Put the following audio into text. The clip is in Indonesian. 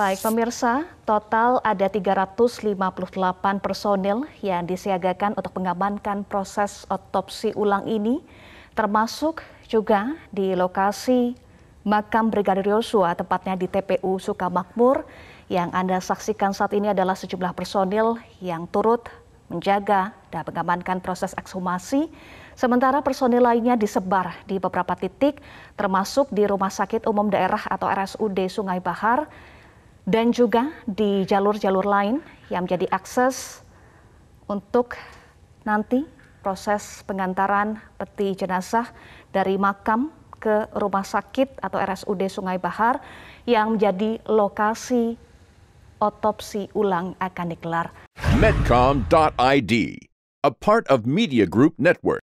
Baik pemirsa, total ada 358 personil yang disiagakan untuk mengamankan proses otopsi ulang ini, termasuk juga di lokasi makam Brigadir Yosua, tepatnya di TPU Sukamakmur. Yang Anda saksikan saat ini adalah sejumlah personil yang turut menjaga dan mengamankan proses ekshumasi. Sementara personil lainnya disebar di beberapa titik, termasuk di Rumah Sakit Umum Daerah atau RSUD Sungai Bahar, dan juga di jalur-jalur lain yang menjadi akses untuk nanti proses pengantaran peti jenazah dari makam ke rumah sakit atau RSUD Sungai Bahar yang menjadi lokasi otopsi ulang akan digelar. Medcom.id, a part of Media Group Network.